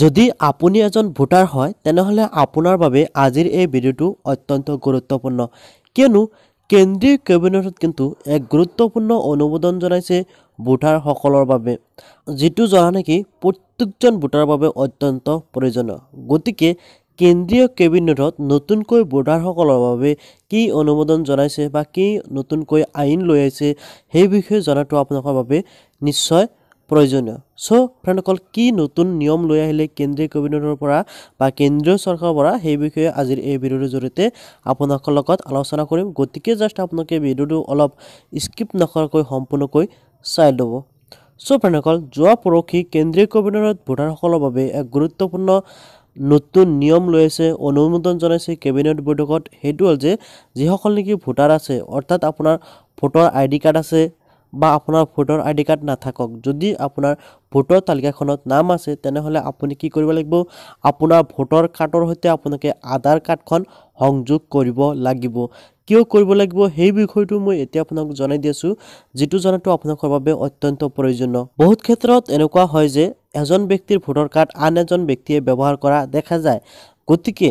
যদি আপুনি এজন ভোটাৰ হয় তেনেহ'লে আপোনাৰ বাবে আজিৰ এই ভিডিঅ'টো অত্যন্ত গুৰুত্বপূৰ্ণ কিয়নো কেন্দ্ৰীয় কেবিনেটত কিন্তু এক গুৰুত্বপূৰ্ণ অনুমোদন জনাইছে ভোটাৰসকলৰ বাবে যিটো জনা নেকি প্ৰত্যেকজন ভোটাৰৰ বাবে অত্যন্ত প্ৰয়োজনীয় গতিকে কেন্দ্ৰীয় কেবিনেটত নতুনকৈ ভোটাৰসকলৰ বাবে কি অনুমোদন জনাইছে বা কি নতুনকৈ আইন লৈ আহিছে সেই বিষয়ে জনাটো আপোনালোকৰ বাবে নিশ্চয় প্ৰয়োজনীয় চ' ফ্ৰেণ্ডসকল কি নতুন নিয়ম লৈ আহিলে কেন্দ্ৰীয় কেবিনেটৰ পৰা বা কেন্দ্ৰীয় চৰকাৰৰ পৰা সেই বিষয়ে আজিৰ এই ভিডিঅ'টোৰ জৰিয়তে আপোনালোকৰ লগত আলোচনা কৰিম গতিকে জাষ্ট আপোনালোকে ভিডিঅ'টো অলপ স্কিপ নকৰাকৈ সম্পূৰ্ণকৈ চাই ল'ব চ' ফ্ৰেণ্ডসকল যোৱা পৰহি কেন্দ্ৰীয় কেবিনেটত ভোটাৰসকলৰ বাবে এক গুৰুত্বপূৰ্ণ নতুন নিয়ম লৈ আছে অনুমোদন জনাইছে কেবিনেট বৈঠকত সেইটো হ'ল যে যিসকল নেকি ভোটাৰ আছে অৰ্থাৎ আপোনাৰ ভোটৰ আই ডি কাৰ্ড আছে বা আপোনাৰ ভোটৰ আই ডি কাৰ্ড নাথাকক যদি আপোনাৰ ভোটৰ তালিকাখনত নাম আছে তেনেহ'লে আপুনি কি কৰিব লাগিব আপোনাৰ ভোটৰ কাৰ্ডৰ সৈতে আপোনালোকে আধাৰ কাৰ্ডখন সংযোগ কৰিব লাগিব কিয় কৰিব লাগিব সেই বিষয়টো মই এতিয়া আপোনাক জনাই দি আছোঁ যিটো জনাটো আপোনালোকৰ বাবে অত্যন্ত প্ৰয়োজনীয় বহুত ক্ষেত্ৰত এনেকুৱা হয় যে এজন ব্যক্তিৰ ভোটৰ কাৰ্ড আন এজন ব্যক্তিয়ে ব্যৱহাৰ কৰা দেখা যায় গতিকে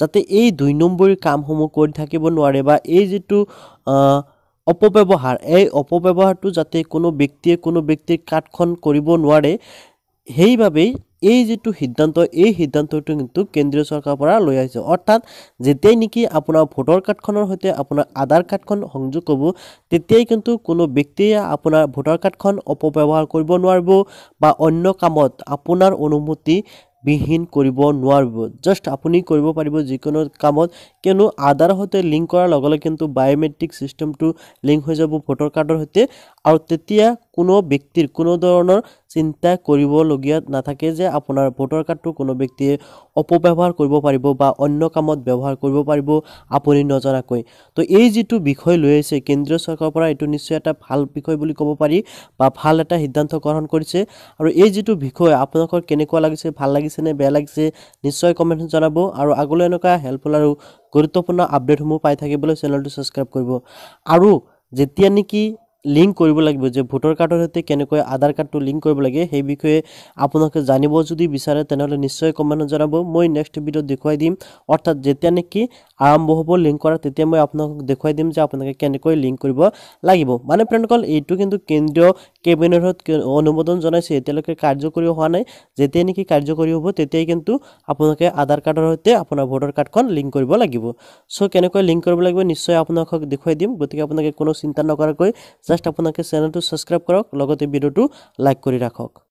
যাতে এই দুই নম্বৰী কামসমূহ কৰি থাকিব নোৱাৰে বা এই যিটো অপব্যৱহাৰ এই অপব্যৱহাৰটো যাতে কোনো ব্যক্তিয়ে কোনো ব্যক্তিৰ কাৰ্ডখন কৰিব নোৱাৰে সেইবাবেই এই যিটো সিদ্ধান্ত এই সিদ্ধান্তটো কিন্তু কেন্দ্ৰীয় চৰকাৰৰ পৰা লৈ আহিছে অৰ্থাৎ যেতিয়াই নেকি আপোনাৰ ভোটৰ কাৰ্ডখনৰ সৈতে আপোনাৰ আধাৰ কাৰ্ডখন সংযোগ হ'ব তেতিয়াই কিন্তু কোনো ব্যক্তিয়ে আপোনাৰ ভোটাৰ কাৰ্ডখন অপব্যৱহাৰ কৰিব নোৱাৰিব বা অন্য কামত আপোনাৰ অনুমতি বিহীন কৰিব নোৱাৰিব জাষ্ট আপুনি কৰিব পাৰিব যিকোনো কামত কিয়নো আধাৰৰ সৈতে লিংক কৰাৰ লগে লগে কিন্তু বায়োমেট্ৰিক ছিষ্টেমটো লিংক হৈ যাব ভোটৰ কাৰ্ডৰ সৈতে আৰু তেতিয়া কোনো ব্যক্তিৰ কোনো ধৰণৰ চিন্তা কৰিবলগীয়া নাথাকে যে আপোনাৰ ভোটাৰ কাৰ্ডটো কোনো ব্যক্তিয়ে অপব্যৱহাৰ কৰিব পাৰিব বা অন্য কামত ব্যৱহাৰ কৰিব পাৰিব আপুনি নজনাকৈ তো এই যিটো বিষয় লৈ আহিছে কেন্দ্ৰীয় চৰকাৰৰ পৰা এইটো নিশ্চয় এটা ভাল বিষয় বুলি ক'ব পাৰি বা ভাল এটা সিদ্ধান্ত গ্ৰহণ কৰিছে আৰু এই যিটো বিষয় আপোনালোকৰ কেনেকুৱা লাগিছে ভাল লাগিছেনে বেয়া লাগিছে নিশ্চয় কমেণ্ট জনাব আৰু আগলৈ এনেকুৱা হেল্পফুল আৰু গুৰুত্বপূৰ্ণ আপডেটসমূহ পাই থাকিবলৈ চেনেলটো ছাবস্ক্ৰাইব কৰিব আৰু যেতিয়া নেকি লিংক কৰিব লাগিব যে ভোটাৰ কাৰ্ডৰ সৈতে কেনেকৈ আধাৰ কাৰ্ডটো লিংক কৰিব লাগে সেই বিষয়ে আপোনালোকে জানিব যদি বিচাৰে তেনেহ'লে নিশ্চয় কমেণ্ট জনাব মই নেক্সট ভিডিঅ'ত দেখুৱাই দিম অৰ্থাৎ যেতিয়া নেকি আৰম্ভ হ'ব লিংক কৰা তেতিয়া মই আপোনালোকক দেখুৱাই দিম যে আপোনালোকে কেনেকৈ লিংক কৰিব লাগিব মানে ফ্ৰেণ্ডসকল এইটো কিন্তু কেন্দ্ৰীয় কেবিনেটত অনুমোদন জনাইছে এতিয়ালৈকে কাৰ্যকৰী হোৱা নাই যেতিয়া নেকি কাৰ্যকৰী হ'ব তেতিয়াই কিন্তু আপোনালোকে আধাৰ কাৰ্ডৰ সৈতে আপোনাৰ ভোটাৰ কাৰ্ডখন লিংক কৰিব লাগিব চ' কেনেকৈ লিংক কৰিব লাগিব নিশ্চয় আপোনালোকক দেখুৱাই দিম গতিকে আপোনালোকে কোনো চিন্তা নকৰাকৈ জাষ্ট আপোনালোকে চেনেলটো ছাবস্ক্ৰাইব কৰক লগতে ভিডিঅ'টো লাইক কৰি ৰাখক